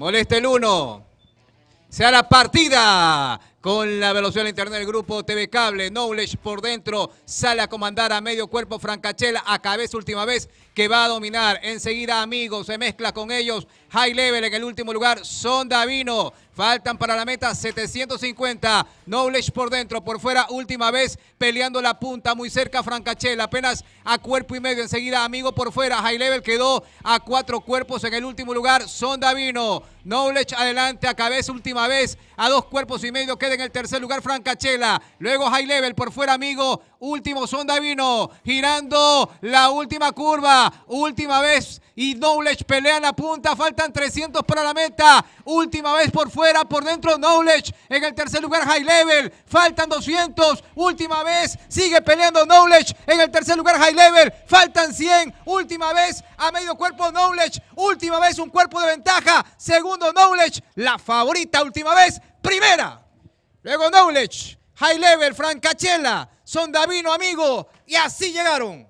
Molesta el uno, Se da la partida con la velocidad de internet del grupo TV Cable. Knowledge por dentro. Sale a comandar a medio cuerpo Francachela. A cabeza última vez que va a dominar. Enseguida Amigos se mezcla con ellos. High Level en el último lugar. Son Vino. Faltan para la meta 750. Knowledge por dentro, por fuera, última vez peleando la punta, muy cerca francachela apenas a cuerpo y medio. Enseguida, amigo por fuera. High level quedó a cuatro cuerpos en el último lugar. son davino Knowledge adelante, a cabeza última vez, a dos cuerpos y medio. Queda en el tercer lugar Francachela. Luego High level por fuera, amigo. Último sonda vino. Girando la última curva. Última vez. Y Knowledge pelea en la punta. Faltan 300 para la meta. Última vez por fuera. Por dentro Knowledge. En el tercer lugar High Level. Faltan 200. Última vez. Sigue peleando Knowledge. En el tercer lugar High Level. Faltan 100. Última vez. A medio cuerpo Knowledge. Última vez un cuerpo de ventaja. Segundo Knowledge. La favorita última vez. Primera. Luego Knowledge. High Level. Francachela son Davino, amigo. Y así llegaron.